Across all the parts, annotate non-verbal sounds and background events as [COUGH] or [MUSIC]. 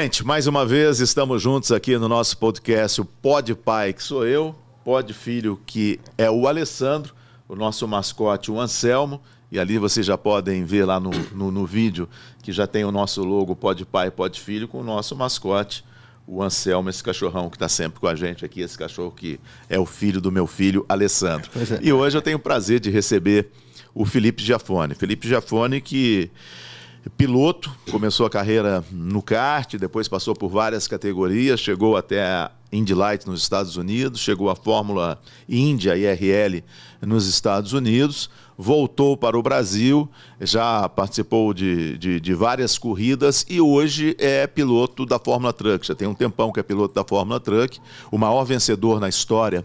gente, mais uma vez estamos juntos aqui no nosso podcast, o Pode Pai, que sou eu, Pode Filho, que é o Alessandro, o nosso mascote, o Anselmo, e ali vocês já podem ver lá no, no, no vídeo que já tem o nosso logo Pode Pai, Pode Filho, com o nosso mascote, o Anselmo, esse cachorrão que está sempre com a gente aqui, esse cachorro que é o filho do meu filho, Alessandro. É. E hoje eu tenho o prazer de receber o Felipe Giafone. Felipe Giafone que piloto, começou a carreira no kart, depois passou por várias categorias, chegou até a Indy Light nos Estados Unidos, chegou à Fórmula Índia IRL nos Estados Unidos, voltou para o Brasil, já participou de, de, de, várias corridas e hoje é piloto da Fórmula Truck. Já tem um tempão que é piloto da Fórmula Truck, o maior vencedor na história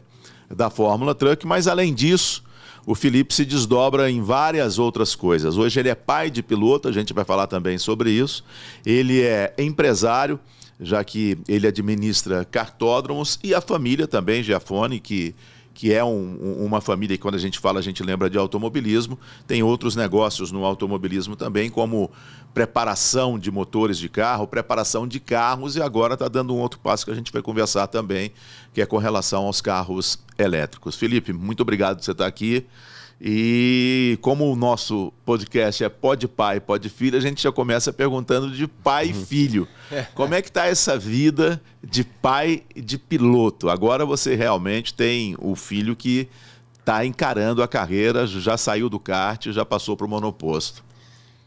da Fórmula Truck, mas além disso o Felipe se desdobra em várias outras coisas. Hoje ele é pai de piloto, a gente vai falar também sobre isso. Ele é empresário, já que ele administra cartódromos e a família também, Giafone, que que é um, uma família que, quando a gente fala, a gente lembra de automobilismo. Tem outros negócios no automobilismo também, como preparação de motores de carro, preparação de carros, e agora está dando um outro passo que a gente vai conversar também, que é com relação aos carros elétricos. Felipe, muito obrigado por você estar aqui. E como o nosso podcast é pode pai, pode filho, a gente já começa perguntando de pai e uhum. filho. [LAUGHS] Como é que está essa vida de pai e de piloto? Agora você realmente tem o filho que está encarando a carreira, já saiu do kart, já passou para o monoposto.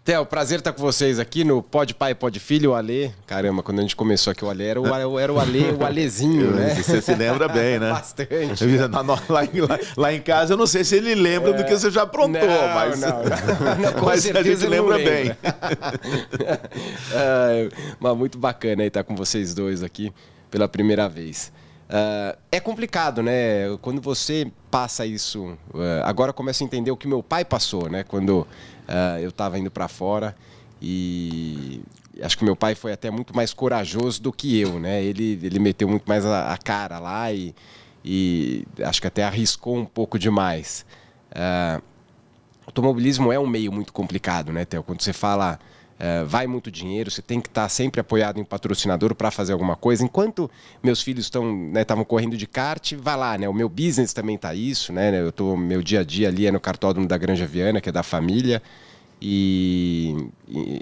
Theo, prazer estar com vocês aqui no Pode Pai, Pode Filho, o Ale. Caramba, quando a gente começou aqui, o Ale era o, era o Ale, o Alezinho, né? Você se lembra bem, né? [LAUGHS] Bastante. Lá, lá, lá, em casa, eu não sei se ele lembra é... do que você já aprontou, não, mas. Não, não. [LAUGHS] com mas certeza a gente lembra, lembra bem. [LAUGHS] É, mas muito bacana estar com vocês dois aqui pela primeira vez. Uh, é complicado, né? Quando você passa isso, uh, agora começa a entender o que meu pai passou, né? Quando uh, eu estava indo para fora e acho que meu pai foi até muito mais corajoso do que eu, né? Ele, ele meteu muito mais a, a cara lá e, e, acho que até arriscou um pouco demais. automobilismo é um meio muito complicado, né, Theo? Quando você fala é, vai muito dinheiro, você tem que estar tá sempre apoiado em patrocinador para fazer alguma coisa. Enquanto meus filhos estão estavam né, correndo de kart, vai lá, né? O meu business também tá isso, né, né? Eu tô meu dia a dia ali é no cartódromo da Granja Viana, que é da família. E,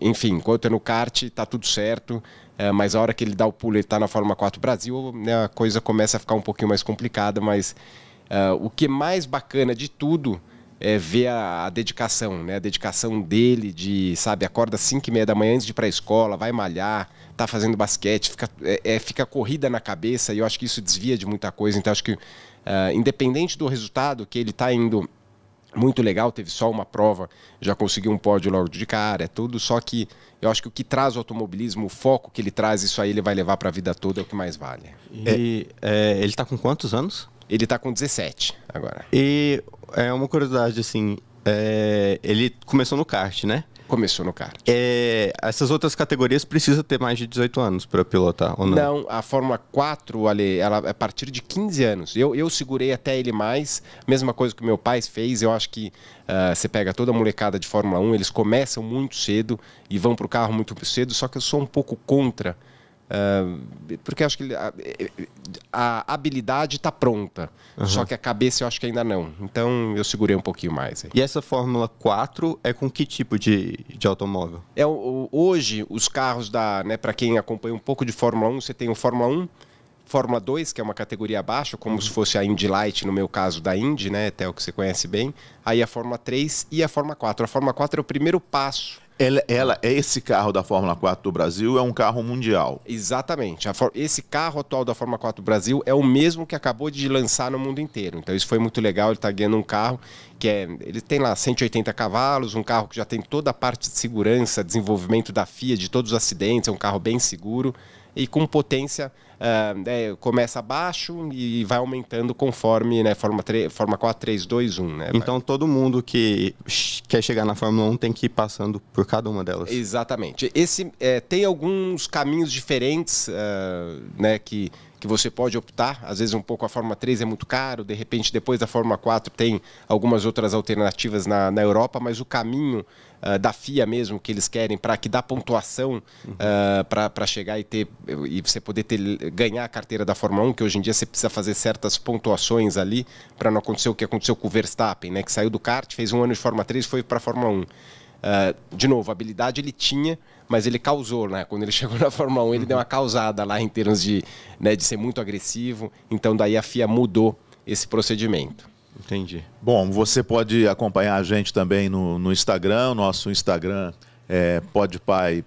enfim, enquanto é no kart, tá tudo certo. É, mas a hora que ele dá o pulo e está na Fórmula 4 Brasil, né, a coisa começa a ficar um pouquinho mais complicada. Mas é, o que é mais bacana de tudo é, ver a, a, dedicação, né? A dedicação dele de, sabe, acorda 5 e meia da manhã antes de ir para a escola, vai malhar, tá fazendo basquete, fica, é, é, fica corrida na cabeça e eu acho que isso desvia de muita coisa. Então, acho que, uh, independente do resultado, que ele está indo muito legal, teve só uma prova, já conseguiu um pódio logo de cara, é tudo, só que eu acho que o que traz o automobilismo, o foco que ele traz, isso aí ele vai levar para a vida toda, é o que mais vale. E é, ele está com quantos anos? Ele tá com 17 agora. E é uma curiosidade, assim, é, ele começou no kart, né? Começou no kart. É, essas outras categorias precisa ter mais de 18 anos para pilotar, ou não? Não, a Fórmula 4, Ale, ela é a partir de 15 anos. Eu, eu segurei até ele mais, mesma coisa que meu pai fez. Eu acho que uh, você pega toda a molecada de Fórmula 1, eles começam muito cedo e vão para o carro muito cedo, só que eu sou um pouco contra ah, porque acho que a, ah, é, é, a habilidade está pronta, uhum. só que a cabeça eu acho que ainda não. Então eu segurei um pouquinho mais. Aí. E essa Fórmula 4 é com que tipo de, de automóvel? É, hoje, os carros da. Né, Para quem acompanha um pouco de Fórmula 1, você tem o Fórmula 1. Fórmula 2, que é uma categoria abaixo, como uhum. se fosse a Indy Light, no meu caso da Indy, né, até o que você conhece bem. Aí a Fórmula 3 e a Fórmula 4. A Fórmula 4 é o primeiro passo ela, ela, esse carro da Fórmula 4 do Brasil é um carro mundial. Exatamente. For... Esse carro atual da Fórmula 4 do Brasil é o mesmo que acabou de lançar no mundo inteiro. Então isso foi muito legal. Ele está ganhando um carro que é. Ele tem lá 180 cavalos, um carro que já tem toda a parte de segurança, desenvolvimento da FIA, de todos os acidentes, é um carro bem seguro e com potência é, começa abaixo e vai aumentando conforme né, Fórmula, 3, Fórmula 4, 3, 2, 1. Né? Então todo mundo que quer chegar na Fórmula 1 tem que ir passando por cada uma delas. Exatamente. Esse, é, tem alguns caminhos diferentes uh, né, que que você pode optar. Às vezes um pouco a Fórmula 3 é muito caro, de repente depois da Fórmula 4 tem algumas outras alternativas na, na Europa, mas o caminho uh, da FIA mesmo que eles querem para que dá pontuação uhum. uh, ah, para chegar e ter e você poder ter, ganhar a carteira da Fórmula 1, que hoje em dia você precisa fazer certas pontuações ali para não acontecer o que aconteceu com o Verstappen, né, que saiu do kart, fez um ano de Fórmula 3 e foi para a Fórmula 1. Ah, de novo, habilidade ele tinha, mas ele causou, né? Quando ele [LAUGHS] chegou na Fórmula 1, ele deu uma causada lá em termos de, né, de ser muito agressivo. Então, daí a FIA mudou esse procedimento. Entendi. Bom, você pode acompanhar a gente também no, no Instagram, nosso Instagram é podpai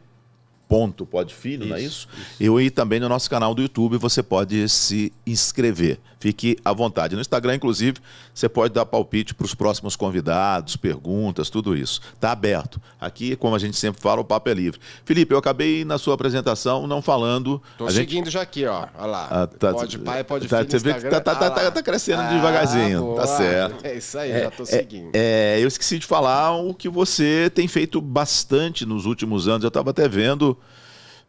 ponto pode filho, não é isso? isso? e também no nosso canal do YouTube você pode se inscrever. Fique à vontade. No Instagram, inclusive, você pode dar palpite para os próximos convidados, perguntas, tudo isso. Está aberto. Aqui, como a gente sempre fala, o papo é livre. Felipe, eu acabei na sua apresentação não falando. Estou seguindo gente... já aqui, ó. Olha lá. Ah, tá, pode pai, pode tá, filho. Você vê que tá, tá, tá, ah tá, crescendo ah, devagarzinho. Tá boa. Tá certo. É isso aí, é, já estou é, seguindo. É, é, eu esqueci de falar o que você tem feito bastante nos últimos anos. Eu estava até vendo.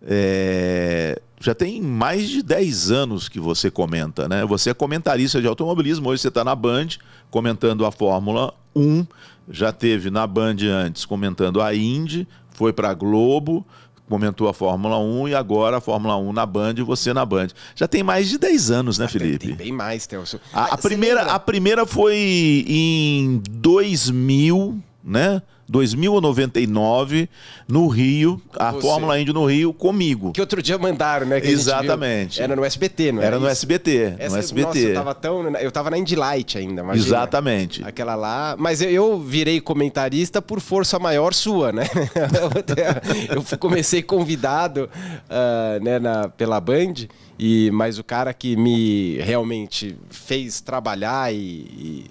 É, já tem mais de 10 anos que você comenta, né? Você é comentarista de automobilismo, hoje você está na Band comentando a Fórmula 1, já teve na Band antes comentando a Indy, foi para a Globo, comentou a Fórmula 1 e agora a Fórmula 1 na Band e você na Band. Já tem mais de 10 anos, né, Felipe? Ah, tem, tem, bem mais, Telso. A, a primeira, a primeira foi em 2000, né? 2099 no Rio, a Você. Fórmula Indy no Rio comigo. Que outro dia mandaram, né? Exatamente. Era no SBT, não era? É era no SBT, Essa, no SBT. Nossa, eu tava tão, eu tava na Indy Light ainda, imagina. Exatamente. Aquela lá, mas eu, eu virei comentarista por força maior sua, né? [LAUGHS] eu comecei convidado uh, né, na, pela Band e mas o cara que me realmente fez trabalhar e, e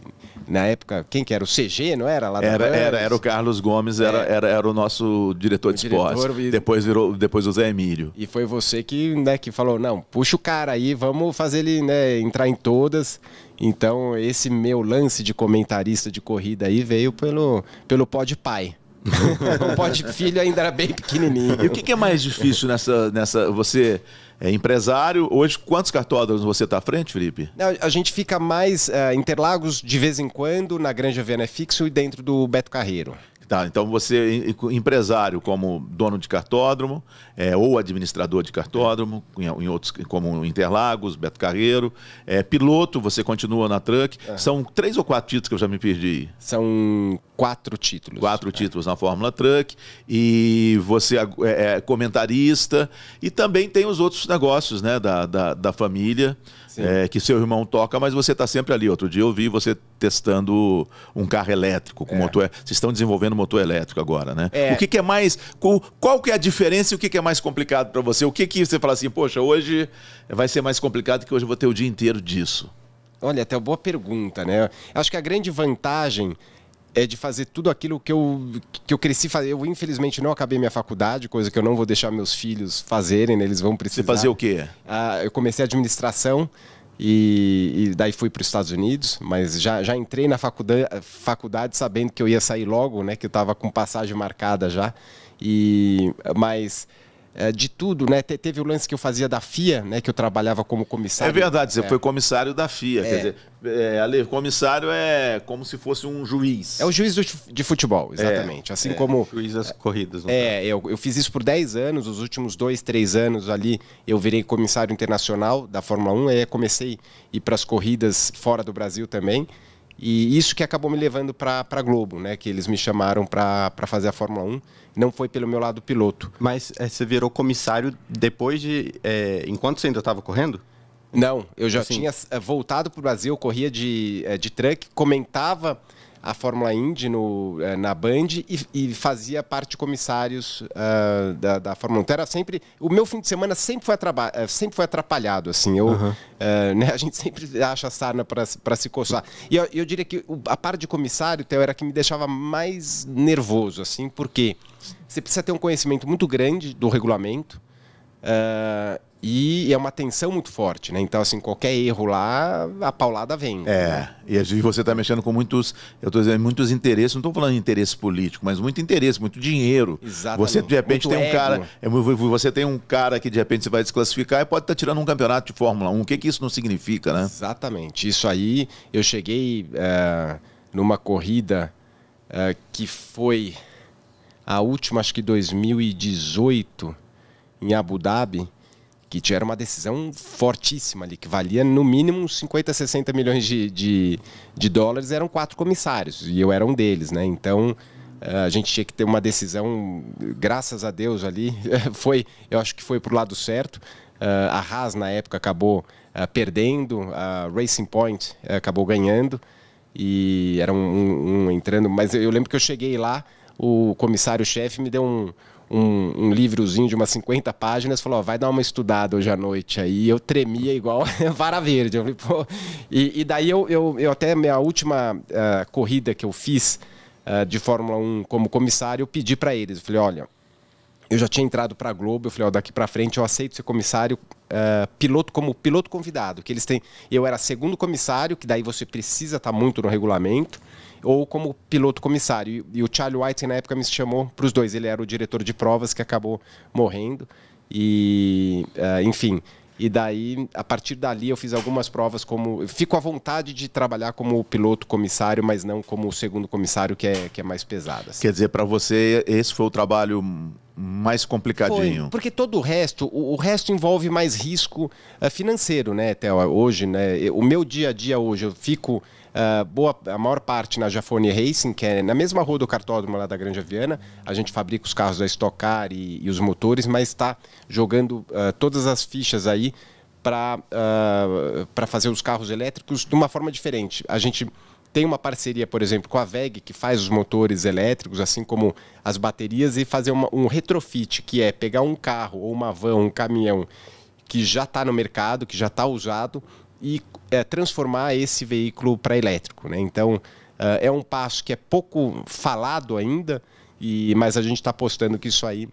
na época, quem que era? O CG, não era? Lá era, era, era o Carlos Gomes, era, é. era, era o nosso diretor o de esportes. E... Depois virou depois o Zé Emílio. E foi você que, né, que falou: não, puxa o cara aí, vamos fazer ele né, entrar em todas. Então, esse meu lance de comentarista de corrida aí veio pelo, pelo Pod Pai. [LAUGHS] o Pod Filho ainda era bem pequenininho. E o que, que é mais difícil nessa. nessa você é, empresário. Hoje, quantos cartódromos você está à frente, Felipe? A, gente fica mais eh, em Interlagos de vez em quando, na Granja Viana é fixo e dentro do Beto Carreiro. Tá, então você, empresário como dono de cartódromo, é, ou administrador de cartódromo, em, em, outros, como Interlagos, Beto Carreiro, é, piloto, você continua na Truck. É. São três ou quatro títulos que eu já me perdi. São quatro títulos. Quatro é. títulos na Fórmula Truck. E você é, é, comentarista. E também tem os outros negócios né, da, da, da família é, que seu irmão toca, mas você está sempre ali. Outro dia eu vi você testando um carro elétrico com é. motor. É, vocês estão desenvolvendo motor elétrico agora, né? É. O que, que, é mais. Qual que é a diferença e o que, que é mais complicado para você? O que, que você fala assim, poxa, hoje vai ser mais complicado que hoje eu vou ter o dia inteiro disso? Olha, até boa pergunta, né? Acho que a grande vantagem é de fazer tudo aquilo que eu, que eu cresci fazer. Eu, infelizmente, não acabei minha faculdade, coisa que eu não vou deixar meus filhos fazerem, né? eles vão precisar. Você fazer o quê? Ah, eu comecei administração. E, e, daí fui para os Estados Unidos, mas já, já entrei na faculdade, faculdade sabendo que eu ia sair logo, né? Que eu estava com passagem marcada já. E mas é, de tudo, né? Te, teve o lance que eu fazia da FIA, né? Que eu trabalhava como comissário. É verdade, você é. foi comissário da FIA. Quer é. dizer, é, Ale, comissário é como se fosse um juiz. É o juiz de futebol, é, exatamente. assim é, como. Juiz das corridas. É, eu, eu fiz isso por 10 anos, os últimos dois, três anos ali eu virei comissário internacional da Fórmula 1, aí comecei a ir para as corridas fora do Brasil também. E isso que acabou me levando para a Globo, né? Que eles me chamaram para fazer a Fórmula 1. Não foi pelo meu lado piloto. Mas é, você virou comissário depois de. É, enquanto você ainda estava correndo? Não, eu já assim. tinha é, voltado para o Brasil, corria de, é, de truck, comentava a Fórmula Indy no, eh, na Band e, e, fazia parte de comissários uh, da, da, Fórmula 1. Então era sempre. O meu fim de semana sempre foi, atraba, eh, sempre foi atrapalhado, assim. Eu, uhum. uh, né, a gente [LAUGHS] sempre acha sarna para se coçar. E eu, eu, diria que a parte de comissário, Theo, era que me deixava mais nervoso, assim, porque você precisa ter um conhecimento muito grande do regulamento. Uh, e é uma tensão muito forte, né? Então, assim, qualquer erro lá, a paulada vem. É, e você está mexendo com muitos, eu estou dizendo, muitos interesses, não estou falando de interesse político, mas muito interesse, muito dinheiro. Exatamente. Você, de repente, muito tem um cara, é você tem um cara que, de repente, você vai desclassificar e pode estar tá tirando um campeonato de Fórmula 1. O que, que isso não significa, né? Exatamente. Isso aí, eu cheguei uh, numa corrida uh, que foi a última, acho que 2018, em Abu Dhabi, que tiveram uma decisão fortíssima ali, que valia no mínimo uns 50, 60 milhões de, de, de dólares, eram quatro comissários, e eu era um deles, né? Então eh, a gente tinha que ter uma decisão, graças a Deus ali, [LAUGHS] foi, eu acho que foi para o lado certo. Eh, a Haas na época acabou eh, perdendo, a Racing Point acabou ganhando e era um, um, um entrando. Mas eu lembro que eu cheguei lá, o comissário-chefe me deu um, um, um, livrozinho de umas 50 páginas, falou, vai dar uma estudada hoje à noite aí. eu tremia igual [LAUGHS] vara verde. Eu falei, Pô. E, e daí eu, eu, eu até, minha última uh, corrida que eu fiz uh, de Fórmula 1 como comissário, eu pedi para eles, eu falei, olha, eu já tinha entrado para a Globo, eu falei, ó, daqui para frente eu aceito ser comissário, uh, piloto como piloto convidado, que eles têm, eu era segundo comissário, que daí você precisa estar tá muito no regulamento, ou como piloto comissário. E, o Charlie White, na época, me chamou para os dois. Ele era o diretor de provas que acabou morrendo. E, uh, enfim, e daí, a partir dali, eu fiz algumas provas como. Fico à vontade de trabalhar como piloto comissário, mas não como segundo comissário, que é, que é mais pesada. Assim. Quer dizer, para você, esse foi o trabalho mais complicadinho. Foi, porque todo o resto, o, o resto envolve mais risco uh, financeiro, né, até Hoje, né? O meu dia a dia hoje, eu fico ah, boa, a maior parte na Jafone Racing, que é na mesma rua do cartódromo lá da Grande Aviana. A gente fabrica os carros da Stock Car e, e os motores, mas está jogando uh, todas as fichas aí para uh, ah, fazer os carros elétricos de uma forma diferente. A gente tem uma parceria, por exemplo, com a VEG, que faz os motores elétricos, assim como as baterias, e fazer uma, um retrofit, que é pegar um carro ou uma van, um caminhão que já está no mercado, que já está usado, e é, transformar esse veículo para elétrico. Né? Então, uh, é um passo que é pouco falado ainda, e, mas a gente está apostando que isso aí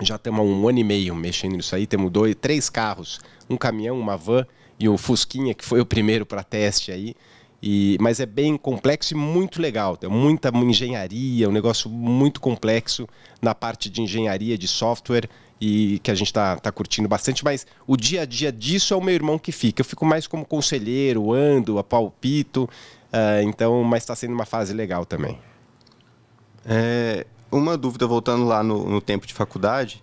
já temos um ano e meio mexendo nisso aí, temos dois, três carros, um caminhão, uma van e o Fusquinha, que foi o primeiro para teste aí. E, mas é bem complexo e muito legal. Tem muita engenharia, um negócio muito complexo na parte de engenharia de software e que a gente tá, tá curtindo bastante, mas o dia a dia disso é o meu irmão que fica. Eu fico mais como conselheiro, ando, apalpito, uh, então, mas está sendo uma fase legal também. É, uma dúvida, voltando lá no, no tempo de faculdade,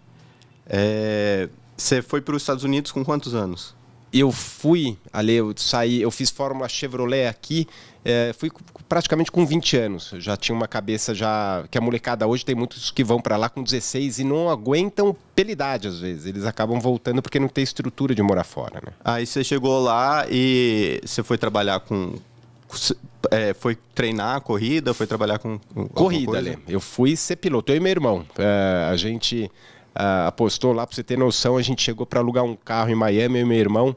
é, você foi para os Estados Unidos com quantos anos? Eu fui, ali eu saí, eu fiz Fórmula Chevrolet aqui, é, fui praticamente com 20 anos. Eu já tinha uma cabeça já que a molecada hoje tem muitos que vão para lá com 16 e não aguentam pela idade às vezes. Eles acabam voltando porque não tem estrutura de morar fora, né? Aí você chegou lá e você foi trabalhar com é, foi treinar a corrida, foi trabalhar com corrida, Lê. Eu fui ser piloto, eu e meu irmão. É, a gente Uh, apostou lá, para você ter noção, a gente chegou para alugar um carro em Miami, eu e meu irmão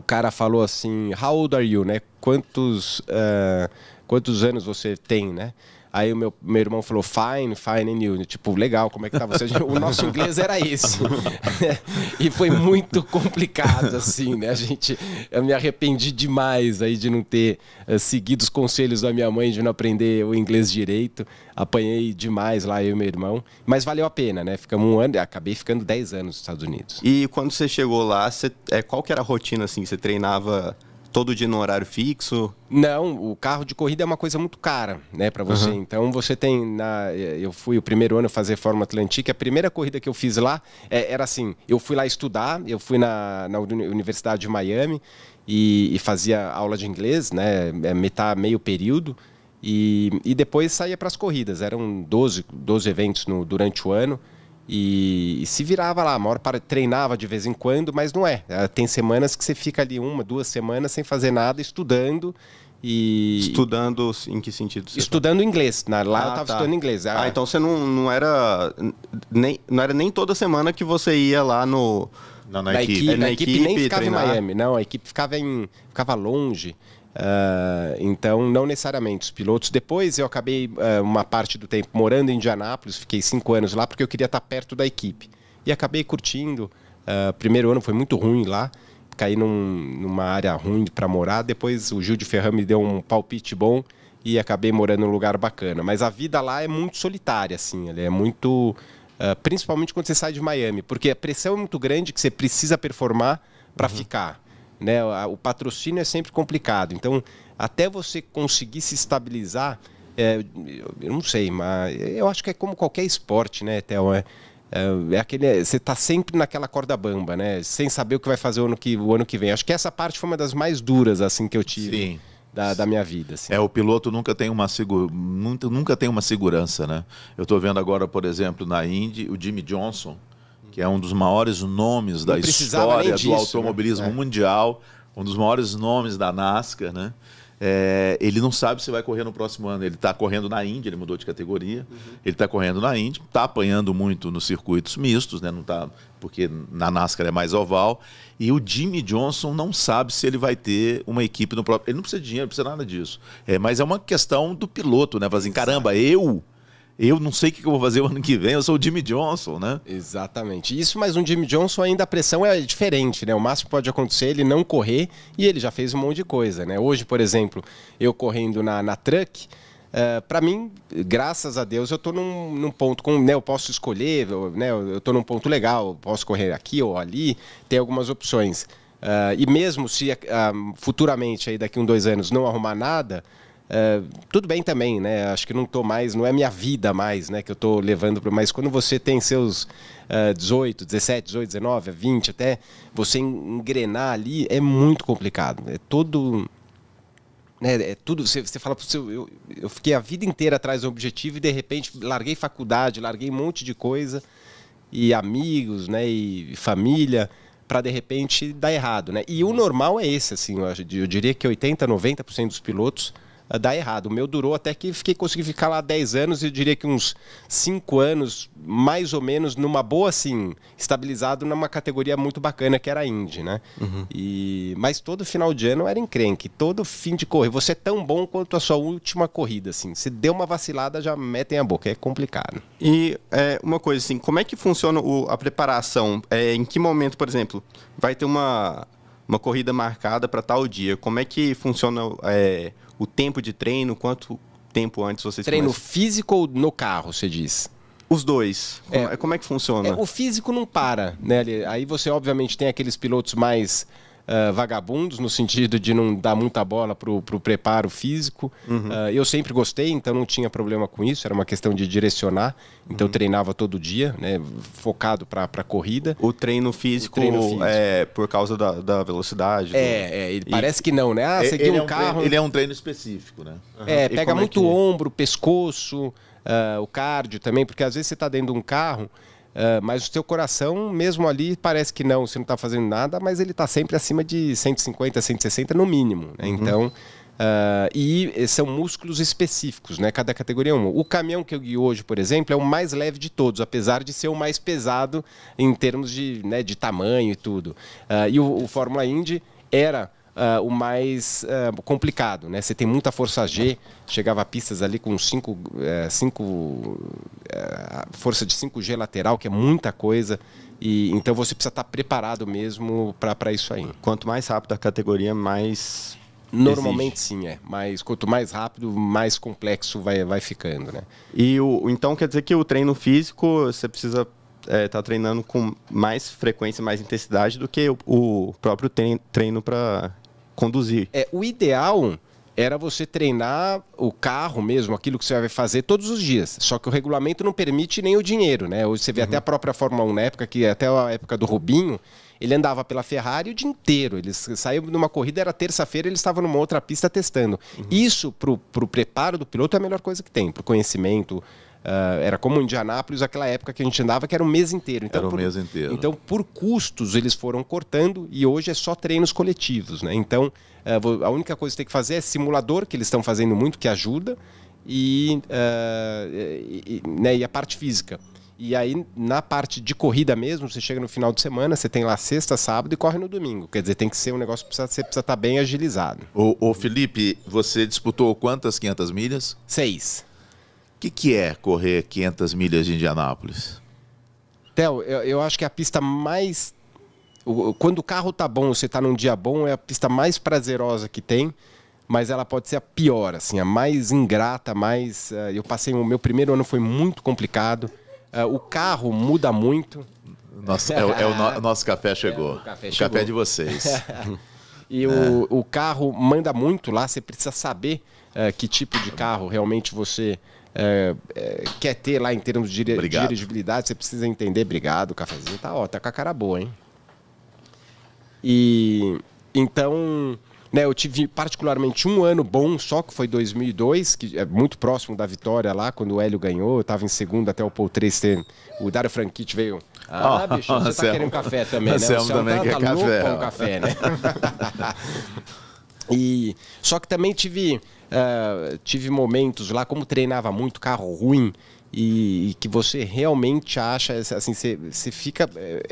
o cara falou assim, how old are you, né? Quantos, uh, quantos anos você tem, né? Aí o meu, meu irmão falou, fine, fine and you. Tipo, legal, como é que tá você? [LAUGHS] O nosso inglês era esse. [LAUGHS] e foi muito complicado, assim, né? A gente, eu me arrependi demais aí de não ter uh, seguido os conselhos da minha mãe, de não aprender o inglês direito. Apanhei demais lá, eu e meu irmão. Mas valeu a pena, né? Ficamos um ano, acabei ficando 10 anos nos Estados Unidos. E quando você chegou lá, você, é, qual que era a rotina, assim? Você treinava todo dia no horário fixo? Não, o carro de corrida é uma coisa muito cara, né, para você. Uhum. Então você tem na, eh, eu fui o primeiro ano fazer Fórmula Atlântica. A primeira corrida que eu fiz lá é, era assim, eu fui lá estudar, eu fui na, na Universidade de Miami e, e fazia aula de inglês, né, é metade meio período. E, e depois saía para as corridas. Eram 12, 12 eventos no, durante o ano. E, e, se virava lá, a maior parte treinava de vez em quando, mas não é. é. Tem semanas que você fica ali uma, duas semanas sem fazer nada, estudando. E... Estudando em que sentido? Tá? Estudando tá? inglês. Na, lá ah, eu estava tá. estudando inglês. Ah, ah, então você não, não era. Nem, não era nem toda semana que você ia lá no. Não, na, na, equipe. equipe. É, na, na equipe, equipe nem ficava treinar. em Miami, não. A equipe ficava em. ficava longe. Uh, então, não necessariamente os pilotos. Depois eu acabei uh, uma parte do tempo morando em Indianápolis, fiquei cinco anos lá porque eu queria estar perto da equipe. E acabei curtindo. Uh, primeiro ano foi muito ruim lá, caí num, numa área ruim para morar. Depois o Gil de Ferran me deu um palpite bom e acabei morando num lugar bacana. Mas a vida lá é muito solitária, assim, ela é muito. principalmente quando você sai de Miami, porque a pressão é muito grande que você precisa performar para uhum. ficar. Né? O patrocínio é sempre complicado. Então, até você conseguir se estabilizar, é, eu não sei, mas eu acho que é como qualquer esporte, né, Theo? É, é, é aquele, é, você está sempre naquela corda bamba, né? Sem saber o que vai fazer o ano que, o ano que vem. Acho que essa parte foi uma das mais duras assim que eu tive. Sim. Da, da, minha vida. Assim. É, o piloto nunca tem uma, segura, nunca, tem uma segurança, né? Eu estou vendo agora, por exemplo, na Indy, o Jimmy Johnson, que é um dos maiores nomes da história disso, do né? automobilismo né? mundial, um dos maiores nomes da NASCAR, né? É, ele não sabe se vai correr no próximo ano. Ele está correndo na Índia, ele mudou de categoria. Uhum. Ele está correndo na Índia, está apanhando muito nos circuitos mistos, né? Não tá, porque na NASCAR é mais oval. E o Jimmy Johnson não sabe se ele vai ter uma equipe no próprio. Ele não precisa de dinheiro, não precisa nada disso. É, mas é uma questão do piloto, né? Fazer assim, caramba, eu eu não sei o que eu vou fazer o ano que vem, eu sou o Jimmy Johnson, né? Exatamente. Isso, mas um Jimmy Johnson ainda a pressão é diferente, né? O máximo pode acontecer é ele não correr e ele já fez um monte de coisa, né? Hoje, por exemplo, eu correndo na, na truck. Uh, é, para mim, graças a Deus, eu estou num, num, ponto com, né, eu posso escolher, eu, né, eu estou num ponto legal, posso correr aqui ou ali, tem algumas opções. Uh, e mesmo se uh, futuramente aí daqui um dois anos não arrumar nada, é, tudo bem também, né? Acho que não tô mais, não é minha vida mais, né? Que eu tô levando para. Mas quando você tem seus uh, 18, 17, 18, 19, 20, até você engrenar ali é muito complicado. É todo. Né, é tudo, você, você fala pro seu. Eu, eu fiquei a vida inteira atrás do objetivo e de repente larguei faculdade, larguei um monte de coisa, e amigos, né? E família para de repente dar errado, né? E o normal é esse, assim, eu, diria que 80, 90% dos pilotos dar errado. O meu durou até que fiquei consegui ficar lá 10 anos e diria que uns 5 anos, mais ou menos, numa boa, assim, estabilizado numa categoria muito bacana que era a Indy, né? Uhum. E, mas todo final de ano era encrenque, todo fim de correr. Você é tão bom quanto a sua última corrida, assim. Se deu uma vacilada, já metem a boca, é complicado. E é, uma coisa, assim, como é que funciona o, a preparação? É, em que momento, por exemplo, vai ter uma uma corrida marcada para tal dia. Como é que funciona é, o tempo de treino, quanto tempo antes você Treino físico ou no carro, você diz? Os dois. É, como, é, é que funciona? É, o físico não para, né? Aí você, obviamente, tem aqueles pilotos mais eh, vagabundos, no sentido de não dar muita bola para o preparo físico. Uhum. Uh, eu sempre gostei, então não tinha problema com isso, era uma questão de direcionar. Então uhum. treinava todo dia, né, focado para a corrida. O treino físico, o treino físico. é por causa da, da velocidade? É, do... é parece e... que não, né? Ah, seguir um, é um carro. ele é um treino específico, né? Uhum. É, pega é muito é que... ombro, pescoço. Uh, o cardio também, porque às vezes você está dentro de um carro ah, mas o seu coração, mesmo ali, parece que não, você não está fazendo nada, mas ele está sempre acima de 150, 160 no mínimo. Né? Uhum. Então, uh, e eh, são músculos específicos, né? cada categoria é um. O caminhão que eu guio hoje, por exemplo, é o mais leve de todos, apesar de ser o mais pesado em termos de, né, de tamanho e tudo. Uh, e o, o Fórmula Indy era uh, o mais uh, complicado. Né? Você tem muita força G, chegava a pistas ali com 5 eh, eh, força de 5G lateral, que é muita coisa. E, então você precisa estar tá preparado mesmo para isso aí. Quanto mais rápido a categoria, mais. Normalmente sim, é. Mas quanto mais rápido, mais complexo vai, vai ficando, né? E o, então quer dizer que o treino físico você precisa é, tá treinando com mais frequência, mais intensidade do que o, o próprio treino para conduzir. É, o ideal era você treinar o carro mesmo, aquilo que você vai fazer todos os dias. Só que o regulamento não permite nem o dinheiro, né? Hoje você vê uhum. até a própria Fórmula 1 na né? época, que até a época do Rubinho, ele andava pela Ferrari o dia inteiro. Eles de numa corrida, era terça-feira, eles estavam numa outra pista testando. Uhum. Isso, para o preparo do piloto, é a melhor coisa que tem, para o conhecimento, Uh, era como Indianápolis, aquela época que a gente andava, que era o mês inteiro. Então, era o por, mês inteiro. Então, por custos, eles foram cortando e hoje é só treinos coletivos. Né? Então, uh, a única coisa que tem que fazer é simulador, que eles estão fazendo muito, que ajuda, e, uh, e, né, e a parte física. E aí, na parte de corrida mesmo, você chega no final de semana, você tem lá sexta, sábado e corre no domingo. Quer dizer, tem que ser um negócio que precisa, você precisa estar tá bem agilizado. Ô, ô Felipe, você disputou quantas 500 milhas? Seis que, que é correr 500 milhas de Indianápolis? Theo, eu, eu acho que é a pista mais. Quando o carro tá bom, você tá num dia bom, é a pista mais prazerosa que tem mas ela pode ser a pior, assim, a mais ingrata, mais. Uh, eu passei o meu primeiro ano foi muito complicado. Uh, o carro muda muito. Nossa, é, é o no, nosso café chegou. [LAUGHS] É, o café, o de vocês. [LAUGHS] e é. o, carro manda muito lá. Você precisa saber uh, que tipo de carro realmente você é, é, quer ter lá em termos de, dirigibilidade, você precisa entender. Obrigado, o cafezinho tá, ó, tá com a cara boa, hein? E então, né, eu tive particularmente um ano bom só, que foi 2002, que é muito próximo da vitória lá, quando o Hélio ganhou. Eu estava em segundo até o Paul 3 ter. O Dario Franchitti veio. Ah, oh, bicho, você tá é querendo café também, né? O Anselmo é é também tá, quer tá café. Louco com café, né? [LAUGHS] e, só que também tive é, tive momentos lá, como treinava muito, carro ruim, e, e, que você realmente acha assim você, você fica é,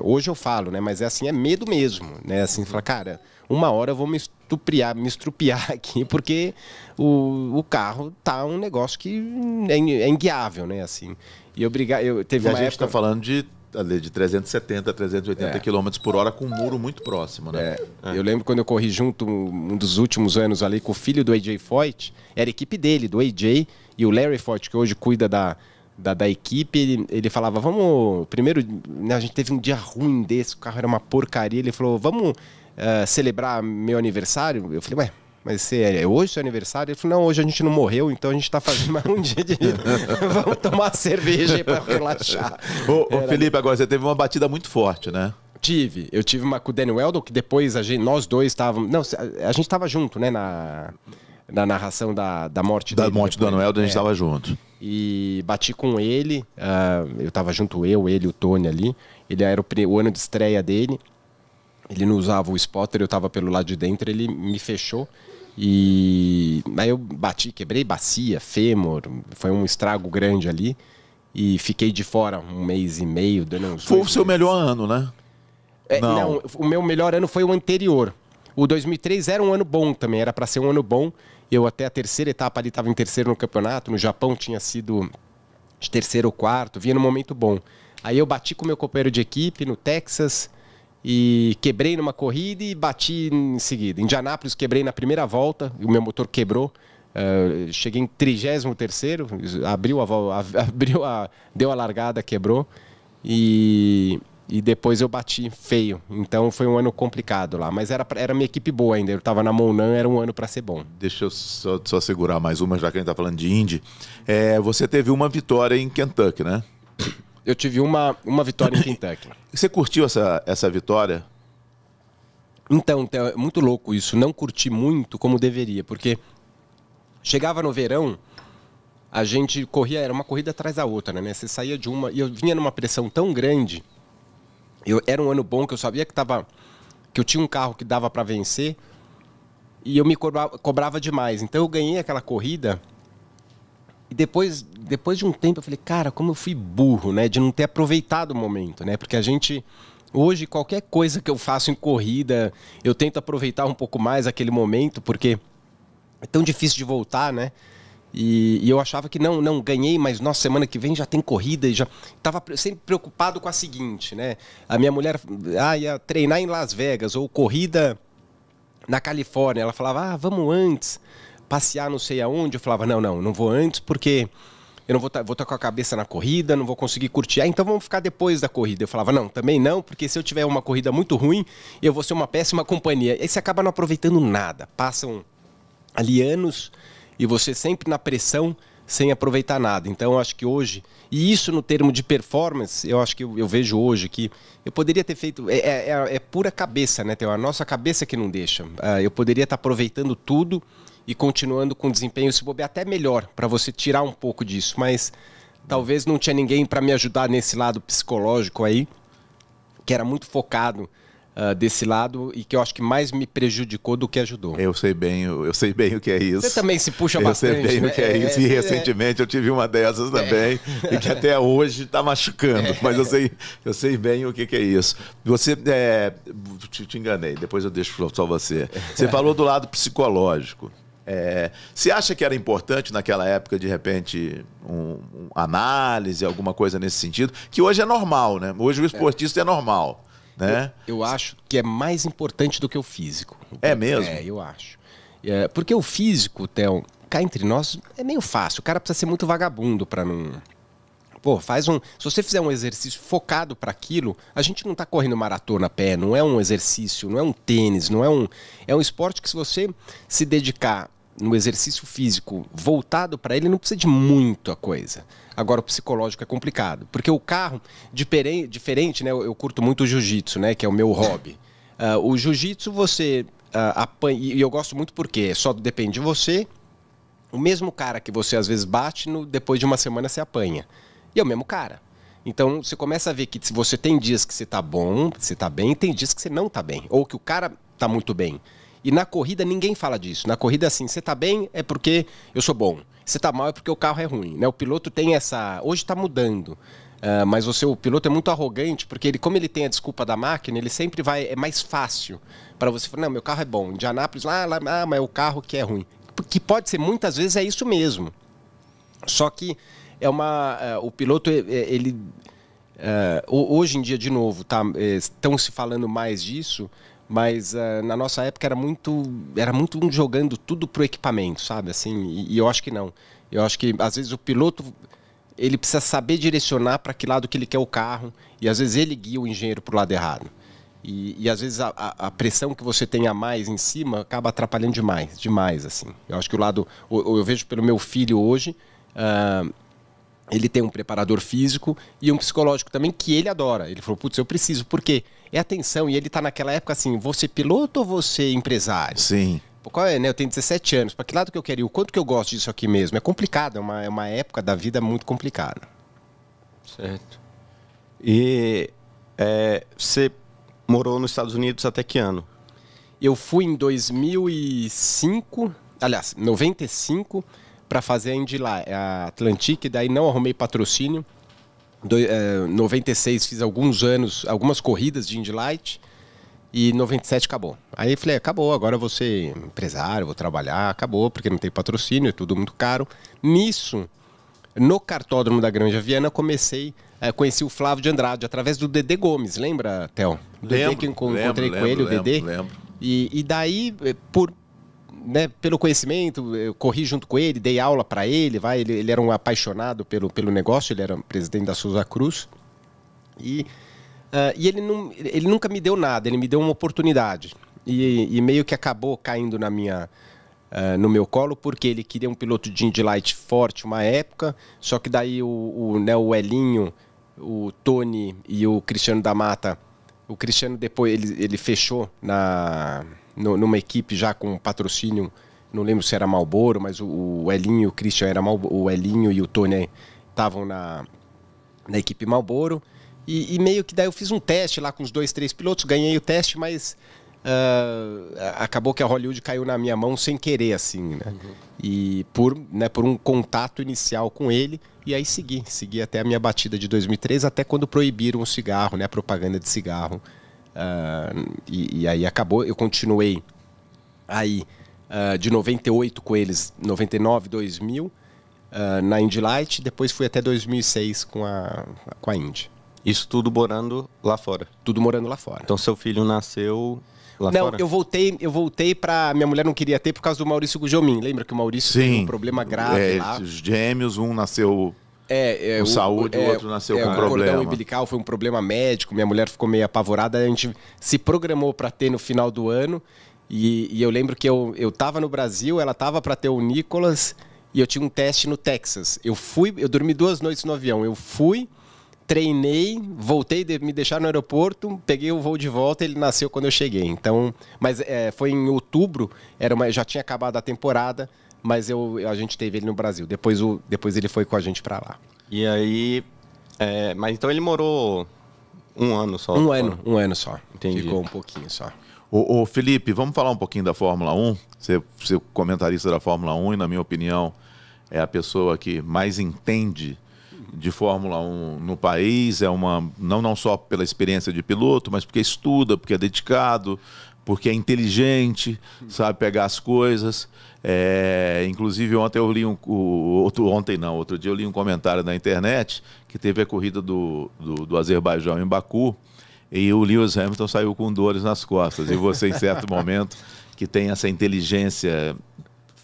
é, hoje eu falo né mas é assim é medo mesmo né assim uhum. fala cara uma hora eu vou me estupriar, me estrupiar [LAUGHS] aqui porque o, o carro tá um negócio que é, é inguiável né assim e eu eu teve e uma a gente tá época... tá falando de de 370, a 380 é. km por hora com um muro muito próximo, né? É. É. Eu lembro quando eu corri junto um dos últimos anos ali com o filho do AJ Foyt, era equipe dele, do AJ, e o Larry Foyt, que hoje cuida da, da, da equipe, ele, ele, falava, vamos, primeiro, né, a gente teve um dia ruim desse, o carro era uma porcaria, ele falou, vamos uh, celebrar meu aniversário? Eu falei, ué, mas você é hoje seu aniversário? Ele falou, não, hoje a gente não morreu, então a gente está fazendo mais um dia de [LAUGHS] Vamos tomar cerveja aí para relaxar. Ô, ô, Felipe, agora você teve uma batida muito forte, né? Tive. Eu tive uma com o Danny Weldon, que depois a gente, nós dois estávamos... Não, a gente estava junto, né, na, na narração da, da morte da dele. Da morte depois, do Anuel, a gente estava é. junto. E bati com ele, uh, eu estava junto, eu, ele, o Tony ali. Ele era o, o ano de estreia dele. Ele não usava o spotter, eu estava pelo lado de dentro, ele me fechou. E aí eu bati, quebrei bacia, fêmur, foi um estrago grande ali. E fiquei de fora um mês e meio, dando uns Foi o seu meses. melhor ano, né? É, não. não, o meu melhor ano foi o anterior. O 2003 era um ano bom também, era para ser um ano bom. Eu até a terceira etapa ali estava em terceiro no campeonato, no Japão tinha sido terceiro ou quarto, vinha num momento bom. Aí eu bati com meu companheiro de equipe no Texas, e quebrei numa corrida e bati em seguida. Em Indianápolis quebrei na primeira volta, o meu motor quebrou. Uh, cheguei em 33 abriu a, [LAUGHS] abriu a deu a largada, quebrou e, e depois eu bati feio. Então foi um ano complicado lá, mas era era minha equipe boa ainda. Eu estava na Monan, era um ano para ser bom. Deixa eu só, só, segurar mais uma já que a gente está falando de Indy. É, você teve uma vitória em Kentucky, né? Eu tive uma, uma vitória em Fintech. Você curtiu essa, essa vitória? Então, então, é muito louco isso. Não curti muito como deveria, porque chegava no verão, a gente corria, era uma corrida atrás da outra, né? Você saía de uma. E eu vinha numa pressão tão grande. Eu, era um ano bom que eu sabia que tava, que eu tinha um carro que dava para vencer. E eu me cobrava, cobrava demais. Então eu ganhei aquela corrida e depois, depois de um tempo eu falei, cara, como eu fui burro, né? De não ter aproveitado o momento, né? Porque a gente. Hoje, qualquer coisa que eu faço em corrida, eu tento aproveitar um pouco mais aquele momento, porque é tão difícil de voltar, né? E, e, eu achava que não, não ganhei, mas nossa, semana que vem já tem corrida e já estava sempre preocupado com a seguinte, né? A minha mulher ah, ia treinar em Las Vegas ou corrida na Califórnia, ela falava: "Ah, vamos antes" passear não sei aonde, eu falava, não, não, não vou antes porque eu não vou estar vou tá com a cabeça na corrida, não vou conseguir curtir. Ah, então vamos ficar depois da corrida. Eu falava, não, também não, porque se eu tiver uma corrida muito ruim, eu vou ser uma péssima companhia. E aí você acaba não aproveitando nada. Passam ali anos e você sempre na pressão sem aproveitar nada. Então eu acho que hoje, e isso no termo de performance, eu acho que eu, eu vejo hoje que eu poderia ter feito. É, é, é, é pura cabeça, né, tem A nossa cabeça que não deixa. Ah, eu poderia estar tá aproveitando tudo e continuando com desempenho, se bobear até melhor, para você tirar um pouco disso. Mas talvez não tinha ninguém para me ajudar nesse lado psicológico aí, que era muito focado uh, desse lado e que eu acho que mais me prejudicou do que ajudou. Eu sei bem, eu sei bem o que é isso. Você também se puxa eu bastante. Eu sei bem né? o que é, né? é isso é, e recentemente é. eu tive uma dessas também e que até hoje está machucando, mas eu sei, eu sei bem o que, que é isso. Você, é, te, te enganei, depois eu deixo só você. Você falou do lado psicológico. É, você acha que era importante naquela época, de repente, uma um análise, alguma coisa nesse sentido? Que hoje é normal, né? Hoje o esportista é, é normal, né? Eu, eu, acho que é mais importante do que o físico. É mesmo? É, eu acho. É, porque o físico, Théo, cá entre nós, é meio fácil. O cara precisa ser muito vagabundo para não... Pô, faz um. Se você fizer um exercício focado para aquilo, a gente não está correndo maratona a pé, não é um exercício, não é um tênis, não é um. É um esporte que se você se dedicar no exercício físico voltado para ele, não precisa de muita coisa. Agora, o psicológico é complicado. Porque o carro, diferente, né? Eu, eu curto muito o jiu-jitsu, né? Que é o meu hobby. Uh, o jiu-jitsu, você uh, ah, apanha. E eu gosto muito porque é só depende de você. O mesmo cara que você às vezes bate, no, depois de uma semana você apanha. E é o mesmo cara. Então você começa a ver que se você tem dias que você tá bom, você tá bem, tem dias que você não tá bem. Ou que o cara tá muito bem. E na corrida ninguém fala disso. Na corrida, é assim, você tá bem é porque eu sou bom. Você tá mal é porque o carro é ruim. Né? O piloto tem essa. Hoje está mudando. Uh, mas o seu piloto é muito arrogante, porque ele, como ele tem a desculpa da máquina, ele sempre vai. É mais fácil para você falar, não, meu carro é bom. Indianápolis, lá, ah, lá, ah, mas é o carro que é ruim. Que pode ser, muitas vezes é isso mesmo. Só que é uma. Uh, o piloto, ele. Uh, hoje em dia, de novo, tá, estão se falando mais disso, mas uh, na nossa época era muito era muito um jogando tudo pro equipamento, sabe? Assim, e, e, eu acho que não. Eu acho que às vezes o piloto ele precisa saber direcionar para que lado que ele quer o carro e às vezes ele guia o engenheiro pro lado errado. E, e às vezes a, a, pressão que você tem a mais em cima acaba atrapalhando demais, demais assim. Eu acho que o lado, eu, eu vejo pelo meu filho hoje, uh, ele tem um preparador físico e um psicológico também que ele adora. Ele falou, putz, eu preciso, porque é atenção, e ele está naquela época assim, você é piloto ou você é empresário? Sim. qual é, né? Eu tenho 17 anos, para que lado que eu quero ir? O quanto que eu gosto disso aqui mesmo? É complicado, é uma, é uma época da vida muito complicada. Certo. E é, você morou nos Estados Unidos até que ano? Eu fui em 2005, aliás, 95, para fazer a Indilá, é a Atlantique, daí não arrumei patrocínio. Do, uh, 96 fiz alguns anos, algumas corridas de Indy Light e 97 acabou. Aí falei, acabou, agora vou ser empresário, vou trabalhar, acabou, porque não tem patrocínio, é tudo muito caro. Nisso, no cartódromo da Granja Viana, comecei, uh, conheci o Flávio de Andrade através do Dedê Gomes, lembra, Theo? Lembro, Dedê que encontrei lembro, com lembro, ele, o Dedê. Lembro. E, e daí, por, né, pelo conhecimento, eu corri junto com ele, dei aula para ele, vai, ele, ele, era um apaixonado pelo, pelo negócio, ele era presidente da Souza Cruz. E, uh, e ele, não, ele nunca me deu nada, ele me deu uma oportunidade. E, e meio que acabou caindo na minha, uh, no meu colo, porque ele queria um piloto de Indy Light forte uma época, só que daí o, o, né, o Elinho, o Tony e o Cristiano da Mata, o Cristiano depois ele, ele fechou na no, numa equipe já com patrocínio, não lembro se era Malboro, mas o, o Elinho, o Christian era Malboro, o Elinho e o Tony estavam na, na equipe Malboro. E, e, meio que daí eu fiz um teste lá com os dois, três pilotos, ganhei o teste, mas uh, acabou que a Hollywood caiu na minha mão sem querer, assim, né? Uhum. E por, né, por um contato inicial com ele, e aí segui, segui até a minha batida de 2003, até quando proibiram o cigarro, né? A propaganda de cigarro Uh, e, e, aí acabou, eu continuei aí uh, de 98 com eles, 99, 2000, uh, na Indy Light, depois fui até 2006 com a, com a Indy. Isso tudo morando lá fora? Tudo morando lá fora. Então seu filho nasceu lá não, fora? Não, eu voltei, eu voltei para minha mulher não queria ter por causa do Maurício Gujomin. Lembra que o Maurício Sim, teve um problema grave é, lá? gêmeos, um nasceu é, é, um o, saúde, é, o outro nasceu é, com um problema. O cordão umbilical foi um problema médico, minha mulher ficou meio apavorada, a gente se programou para ter no final do ano. E, e, eu lembro que eu, eu tava no Brasil, ela tava para ter o Nicolas e eu tinha um teste no Texas. Eu fui, eu dormi duas noites no avião. Eu fui, treinei, voltei de me deixar no aeroporto, peguei o voo de volta, ele nasceu quando eu cheguei. Então, mas é, foi em outubro, era uma, já tinha acabado a temporada, mas eu, a gente teve ele no Brasil. Depois, o, depois ele foi com a gente para lá. E aí. É, mas então ele morou um ano só? Um tá ano, um ano só. Entendi. Ficou um pouquinho só. Ô, ô, Felipe, vamos falar um pouquinho da Fórmula 1? Você, você é comentarista da Fórmula 1 e, na minha opinião, é a pessoa que mais entende de Fórmula 1 no país. É uma não, não só pela experiência de piloto, mas porque estuda, porque é dedicado, porque é inteligente, sabe pegar as coisas. É, inclusive, ontem eu li um. O, outro, ontem não, outro dia eu li um comentário na internet que teve a corrida do, do, do Azerbaijão em Baku. E o Lewis Hamilton saiu com dores nas costas. E você, em certo momento, que tem essa inteligência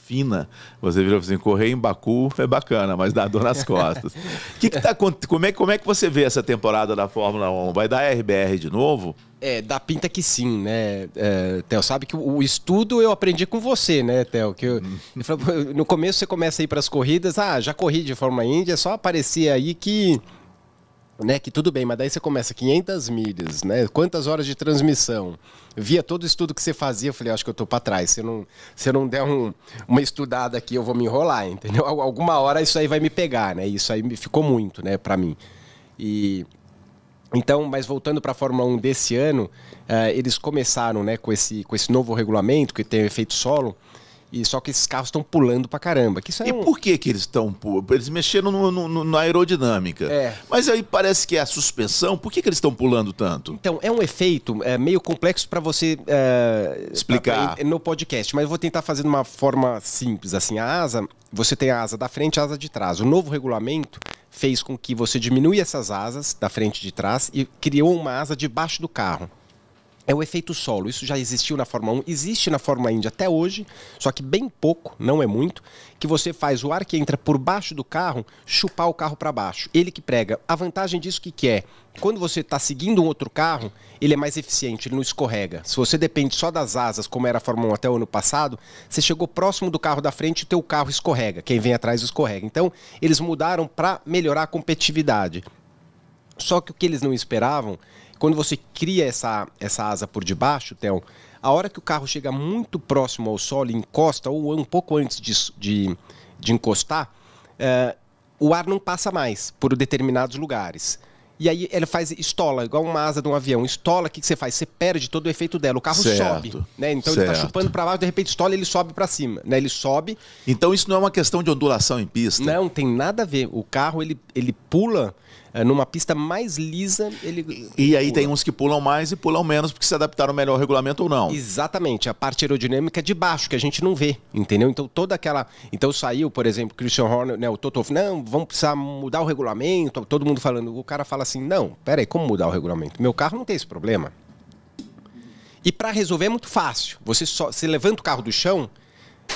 fina. Você virou assim, correr em Baku é bacana, mas dá dor nas costas. [LAUGHS] que que tá, como, é, como é que você vê essa temporada da Fórmula 1? Vai dar RBR de novo? É, dá pinta que sim, né, é, Theo? Sabe que o estudo eu aprendi com você, né, Theo? Que eu, hum. no começo você começa a ir para as corridas, ah, já corri de forma índia, é só aparecia aí que né? Que tudo bem, mas daí você começa 500 milhas, né? Quantas horas de transmissão? via todo o estudo que você fazia, eu falei, acho que eu tô para trás. Se não, se não der um, uma estudada aqui, eu vou me enrolar, entendeu? Alguma hora isso aí vai me pegar, né? Isso aí me ficou muito, né, para mim. E então, mas voltando para a Fórmula 1 desse ano, uh, eles começaram, né, com esse com esse novo regulamento que tem o efeito solo. E só que esses carros estão pulando pra caramba. Que isso é e um... por que, que eles estão pulando? Eles mexeram no, no, na aerodinâmica. É. Mas aí parece que é a suspensão. Por que, que eles estão pulando tanto? Então, é um efeito é, meio complexo para você é, explicar pra, é, no podcast, mas eu vou tentar fazer de uma forma simples. Assim, a asa, você tem a asa da frente e a asa de trás. O novo regulamento fez com que você diminui essas asas da frente e de trás e criou uma asa debaixo do carro é o efeito solo. Isso já existiu na Fórmula 1, existe na Fórmula Indy até hoje, só que bem pouco, não é muito, que você faz o ar que entra por baixo do carro chupar o carro para baixo. Ele que prega. A vantagem disso que, que é? Quando você está seguindo um outro carro, ele é mais eficiente, ele não escorrega. Se você depende só das asas, como era a Fórmula 1 até o ano passado, você chegou próximo do carro da frente e o teu carro escorrega. Quem vem atrás escorrega. Então, eles mudaram para melhorar a competitividade. Só que o que eles não esperavam quando você cria essa, essa asa por debaixo, Théo, a hora que o carro chega muito próximo ao solo e encosta, ou é um pouco antes de, de, de encostar, é, o ar não passa mais por determinados lugares. E aí ela faz estola, igual uma asa de um avião. Estola, o que, que você faz? Você perde todo o efeito dela. O carro certo. sobe, né? Então tá certo. ele está chupando para baixo, de repente estola ele sobe para cima, né? Ele sobe. Então isso não é uma questão de ondulação em pista? Não, tem nada a ver. O carro, ele, ele pula é, numa pista mais lisa, ele. E aí tem uns que pulam mais e pulam menos porque se adaptaram melhor ao regulamento ou não. Exatamente, a parte aerodinâmica é de baixo, que a gente não vê, entendeu? Então toda aquela. Então saiu, por exemplo, Christian Horner, né, o Toto, não, vamos precisar mudar o regulamento, todo mundo falando. O cara fala assim: não, peraí, como mudar o regulamento? Meu carro não tem esse problema. E para resolver é muito fácil. Você só se levanta o carro do chão,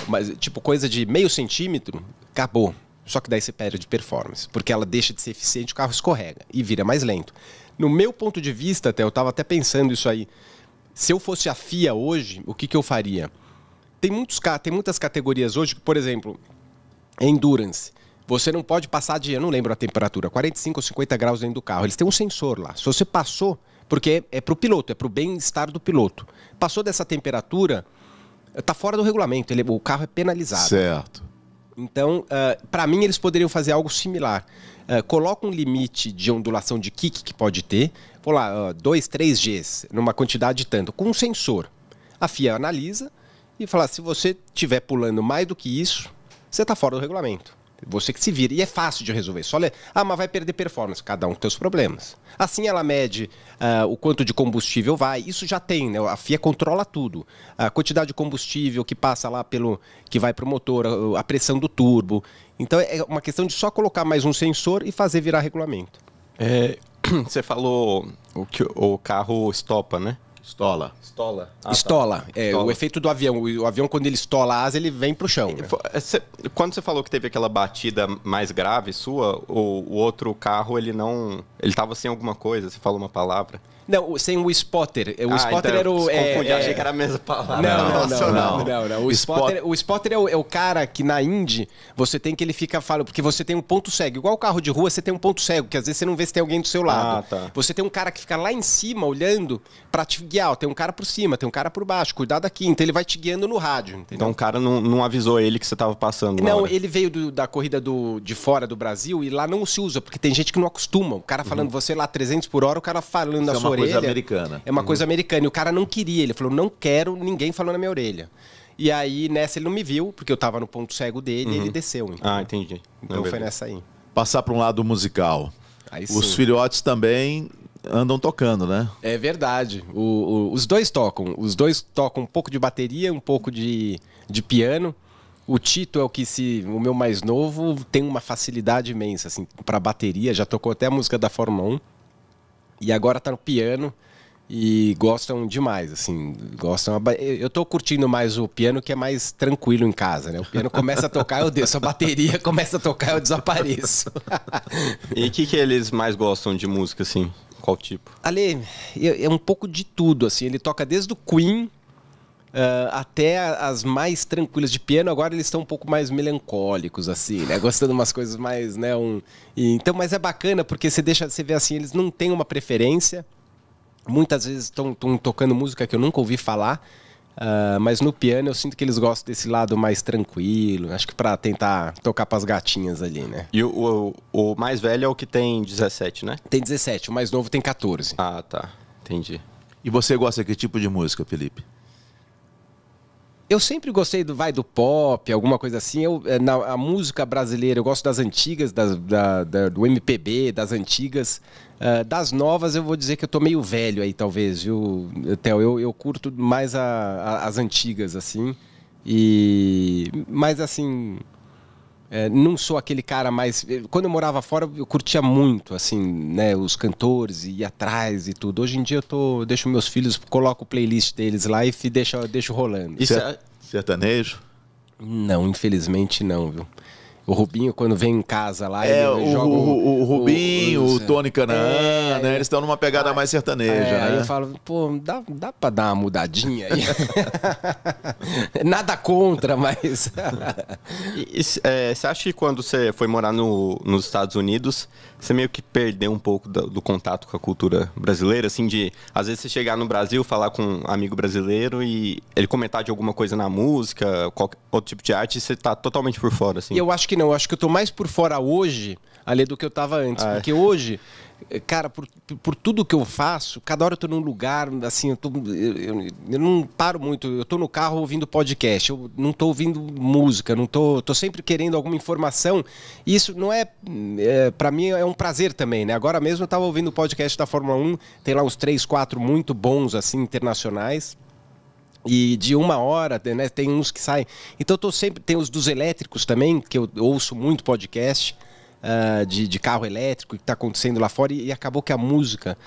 mas tipo coisa de meio centímetro, acabou. Só que daí você perde performance, porque ela deixa de ser eficiente, o carro escorrega e vira mais lento. No meu ponto de vista, até eu estava até pensando isso aí. Se eu fosse a FIA hoje, o que, que eu faria? Tem, muitos, tem muitas categorias hoje, por exemplo, endurance. Você não pode passar de, eu não lembro a temperatura, 45 ou 50 graus dentro do carro. Eles têm um sensor lá. Se você passou, porque é, é para o piloto, é para o bem-estar do piloto. Passou dessa temperatura, está fora do regulamento, ele, o carro é penalizado. Certo. Então, uh, ah, para mim, eles poderiam fazer algo similar. Uh, coloca um limite de ondulação de kick que pode ter, vou lá, 2, uh, 3 Gs, numa quantidade tanto, com um sensor. A FIA analisa e fala: se você estiver pulando mais do que isso, você está fora do regulamento. Você que se vira. E é fácil de resolver. Só ler. Ah, mas vai perder performance. Cada um com seus problemas. Assim ela mede uh, o quanto de combustível vai. Isso já tem, né? A FIA controla tudo. A quantidade de combustível que passa lá pelo. que vai para o motor, a pressão do turbo. Então é uma questão de só colocar mais um sensor e fazer virar regulamento. É, [CLEARS THROAT] você falou o que o carro estopa, né? Estola. Estola. Ah, tá. estola. Tá. É, estola. o efeito do avião. O avião, quando ele estola a asa, ele vem para o chão. Né? quando você falou que teve aquela batida mais grave sua, o, o outro carro, ele não. Ele estava sem alguma coisa, você falou uma palavra. Não, sem o spotter. O ah, spotter então, era o. É, confundi, é... achei que era a mesma palavra. Não, não, não. não, não, não. O, spotter, o spotter é o, é o, cara que na Indy você tem que ele fica falando. Porque você tem um ponto cego. Igual o carro de rua, você tem um ponto cego, que às vezes você não vê se tem alguém do seu lado. Ah, tá. Você tem um cara que fica lá em cima olhando pra te guiar. Ó, tem um cara por cima, tem um cara por baixo, cuidado aqui. Então ele vai te guiando no rádio. Entendeu? Então o cara não, não avisou ele que você tava passando. Não, hora. ele veio do, da corrida do, de fora do Brasil e lá não se usa, porque tem gente que não acostuma. O cara uhum. falando uhum. você lá 300 por hora, o cara falando na é sua orelha orelha. É uma coisa americana. É uma uhum. coisa americana. E o cara não queria. Ele falou: não quero ninguém falando na minha orelha. E aí, nessa, ele não me viu, porque eu tava no ponto cego dele uhum. e ele uhum. desceu. Então. Ah, entendi. Então foi nessa aí. Passar para um lado musical. Aí, Os sim. filhotes também andam tocando, né? É verdade. O, o, os dois tocam. Os dois tocam um pouco de bateria, um pouco de, de piano. O Tito é o que se. O meu mais novo tem uma facilidade imensa, assim, para bateria. Já tocou até a música da Fórmula 1 e agora tá no piano e gostam demais, assim, gostam. Eu tô curtindo mais o piano que é mais tranquilo em casa, né? O piano começa a tocar, eu desço, a bateria [LAUGHS] começa a tocar, eu desapareço. [LAUGHS] e o que, que eles mais gostam de música, assim? Qual tipo? Ali é, é um pouco de tudo, assim. Ele toca desde o Queen Uh, até as mais tranquilas de piano, agora eles estão um pouco mais melancólicos, assim, né? Gostando umas coisas mais, né? Um... E, então, mas é bacana porque você deixa, você vê assim, eles não têm uma preferência. Muitas vezes estão tocando música que eu nunca ouvi falar. Uh, mas no piano eu sinto que eles gostam desse lado mais tranquilo, acho que para tentar tocar para as gatinhas ali, né? E o, o, o mais velho é o que tem 17, né? Tem 17, o mais novo tem 14. Ah, tá. Entendi. E você gosta de que tipo de música, Felipe? eu sempre gostei do vai do pop, alguma coisa assim. Eu, eh, na, a música brasileira, eu gosto das antigas, das, da, da, do MPB, das antigas. Uh, das novas, eu vou dizer que eu tô meio velho aí, talvez, viu, Theo? Eu, eu curto mais a, a, as antigas, assim. E... Mas, assim, é, não sou aquele cara mais. Eh, quando eu morava fora, eu curtia muito, assim, né? Os cantores e atrás e tudo. Hoje em dia eu tô, deixo meus filhos, coloco o playlist deles lá e deixo, deixo rolando. Isso é, é... Sertanejo? Não, infelizmente não, viu? O Rubinho, quando vem em casa lá, é, ele o, joga. O, o, o Rubinho, o, o Tony Canaan, é, né? Eles estão numa pegada aí, ah, mais sertaneja. É, né? Aí eu falo, pô, dá, dá pra dar uma mudadinha aí. [LAUGHS] Nada contra, mas. [LAUGHS] É, você é, acha que quando você foi morar no, nos Estados Unidos, você meio que perdeu um pouco do, do, contato com a cultura brasileira? Assim, de às vezes você chegar no Brasil, falar com um amigo brasileiro e ele comentar de alguma coisa na música, qualquer, outro tipo de arte, e você tá totalmente por fora, assim. Eu acho que que não. Eu acho que eu tô mais por fora hoje, ali do que eu tava antes. Ah, é. porque hoje, cara, por, por tudo que eu faço, cada hora eu tô num lugar, assim, eu, tô, eu, eu, eu, não paro muito. Eu tô no carro ouvindo podcast, eu não tô ouvindo música, não tô, tô sempre querendo alguma informação. E isso não é, é para mim, é um prazer também, né? Agora mesmo eu tava ouvindo o podcast da Fórmula 1, tem lá uns três, quatro muito bons, assim, internacionais e de uma hora, né, tem uns que saem. Então eu tô sempre, tem os dos elétricos também, que eu ouço muito podcast uh, de, de, carro elétrico que está acontecendo lá fora, e, e, acabou que a música,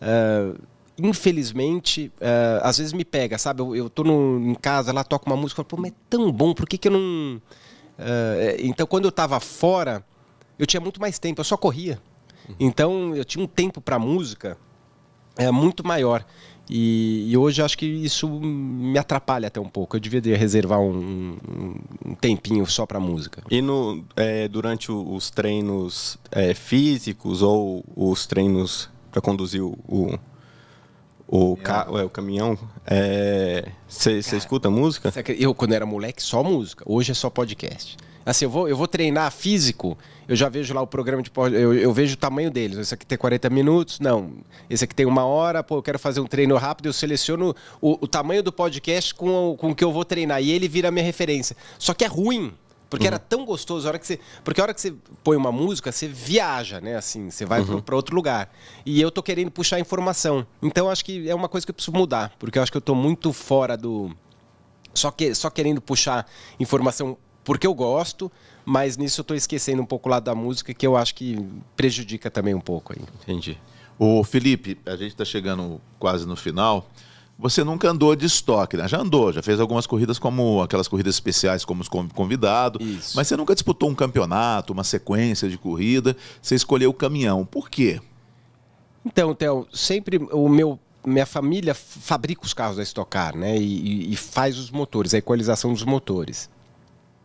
uh, infelizmente, uh, às vezes me pega, sabe? Eu, eu tô no, em casa lá, toco uma música, pô, mas é tão bom, por que, que eu não. É, então quando eu estava fora, eu tinha muito mais tempo, eu só corria. Uhum. Então eu tinha um tempo para música é, muito maior. E, e, hoje acho que isso me atrapalha até um pouco. Eu devia reservar um, um, um tempinho só para música. E no, é, durante os treinos é, físicos ou os treinos para conduzir o, o, o, ca, é, o caminhão, você é, escuta música? Eu, quando era moleque, só música. Hoje é só podcast. Assim, eu vou, eu vou treinar físico, eu já vejo lá o programa de. Eu, eu vejo o tamanho deles. Esse aqui tem 40 minutos, não. Esse aqui tem uma hora, pô, eu quero fazer um treino rápido, eu seleciono o, o tamanho do podcast com o, com o que eu vou treinar. E ele vira a minha referência. Só que é ruim. Porque uhum. era tão gostoso a hora que você. Porque a hora que você põe uma música, você viaja, né? Assim, você vai uhum. para outro lugar. E eu tô querendo puxar informação. Então acho que é uma coisa que eu preciso mudar. Porque eu acho que eu tô muito fora do. Só, que, só querendo puxar informação porque eu gosto, mas nisso eu estou esquecendo um pouco o lado da música, que eu acho que prejudica também um pouco. Aí. Entendi. O Felipe, a gente está chegando quase no final. Você nunca andou de estoque, né? Já andou, já fez algumas corridas como aquelas corridas especiais como convidado, Isso. mas você nunca disputou um campeonato, uma sequência de corrida, você escolheu o caminhão. Por quê? Então, Theo, sempre o meu minha família fabrica os carros da Stock Car, né? E, e, e faz os motores, a equalização dos motores.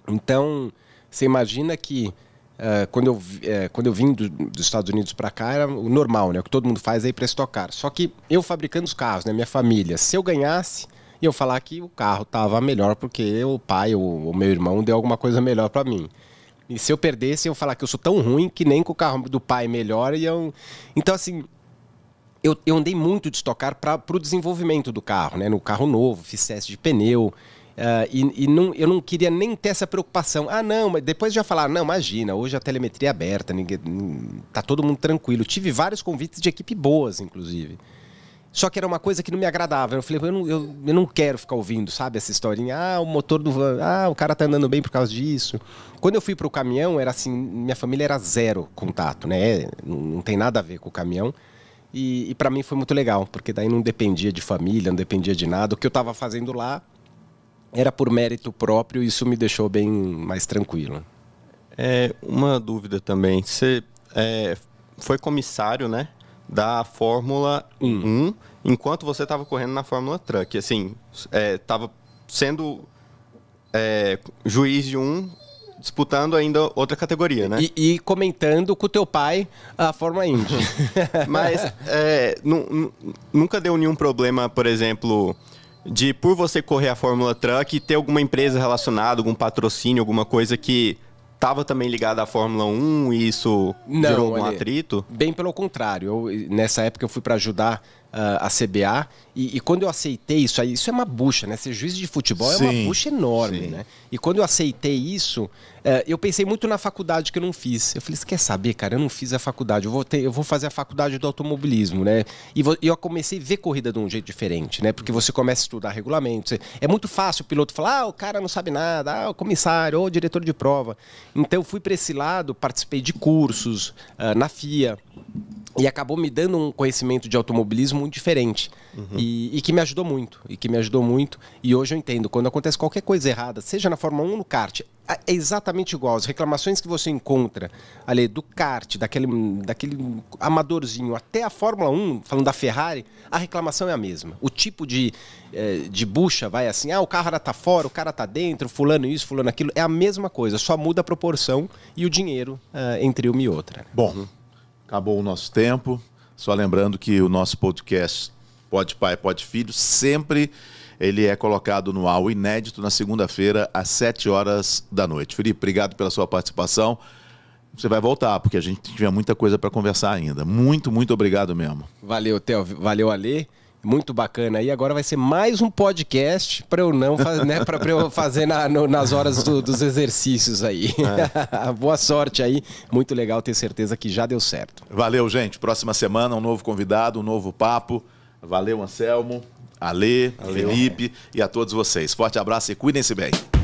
Então, você imagina que uh, quando, eu, uh, quando eu vim do, dos Estados Unidos para cá, era o normal, né? O que todo mundo faz é ir para estocar. Só que eu fabricando os carros, né? Minha família, se eu ganhasse, ia eu falar que o carro tava melhor porque o pai ou o meu irmão deu alguma coisa melhor para mim. E se eu perdesse, eu falar que eu sou tão ruim que nem com o carro do pai melhor E eu... Então, assim, eu, eu andei muito de estocar para o desenvolvimento do carro, né? No carro novo, fiz teste de pneu, Uh, e, e não, eu não queria nem ter essa preocupação. Ah, não, mas depois já falaram, não, imagina, hoje a telemetria é aberta, ninguém, tá todo mundo tranquilo. Tive vários convites de equipe boas, inclusive. Só que era uma coisa que não me agradava. Eu falei, eu não, eu, eu não quero ficar ouvindo, sabe, essa historinha. Ah, o motor do van, ah, o cara tá andando bem por causa disso. Quando eu fui pro caminhão, era assim, minha família era zero contato, né? Não, não tem nada a ver com o caminhão. E, e para mim foi muito legal, porque daí não dependia de família, não dependia de nada. O que eu tava fazendo lá era por mérito próprio, isso me deixou bem mais tranquilo. É, uma dúvida também. Você é, foi comissário, né? Da Fórmula hum. 1, enquanto você estava correndo na Fórmula Truck. Assim, estava é, sendo é, juiz de um disputando ainda outra categoria, né? E, e, comentando com teu pai a forma Indy. [LAUGHS] Mas é, nunca deu nenhum problema, por exemplo, de por você correr a Fórmula Truck ter alguma empresa relacionada, algum patrocínio, alguma coisa que estava também ligada à Fórmula 1 e isso não, gerou algum olha, atrito? Bem pelo contrário. Eu, nessa época eu fui para ajudar Uh, a CBA. E, e, quando eu aceitei isso aí, isso é uma bucha, né? Ser juiz de futebol sim, é uma bucha enorme, sim. né? E quando eu aceitei isso, uh, eu pensei muito na faculdade que eu não fiz. Eu falei, você quer saber, cara? Eu não fiz a faculdade, eu vou, ter, eu vou fazer a faculdade do automobilismo, né? E, vou, eu comecei a ver corrida de um jeito diferente, né? Porque você começa a estudar regulamentos. É muito fácil o piloto falar, ah, o cara não sabe nada, ah, o comissário, ou o diretor de prova. Então eu fui para esse lado, participei de cursos uh, na FIA e acabou me dando um conhecimento de automobilismo muito diferente uhum. e, e, que me ajudou muito e que me ajudou muito e hoje eu entendo quando acontece qualquer coisa errada seja na Fórmula 1 no kart é, é exatamente igual as reclamações que você encontra ali do kart daquele daquele amadorzinho até a Fórmula 1 falando da Ferrari a reclamação é a mesma o tipo de é, de bucha vai assim ah o carro tá fora o cara tá dentro fulano isso fulano aquilo é a mesma coisa só muda a proporção e o dinheiro uh, entre uma e outra bom uhum. Acabou o nosso tempo. Só lembrando que o nosso podcast Pode Pai, Pode Filho sempre ele é colocado no ao inédito na segunda-feira às 7 horas da noite. Felipe, obrigado pela sua participação. Você vai voltar, porque a gente tinha muita coisa para conversar ainda. Muito, muito obrigado mesmo. Valeu, Theo. Valeu, Alê. Muito bacana. E agora vai ser mais um podcast para eu não fazer né, eu fazer na, no, nas horas do, dos exercícios aí. É. [LAUGHS] Boa sorte aí. Muito legal ter certeza que já deu certo. Valeu, gente. Próxima semana, um novo convidado, um novo papo. Valeu, Anselmo, Ale, Felipe é. e a todos vocês. Forte abraço e cuidem-se bem.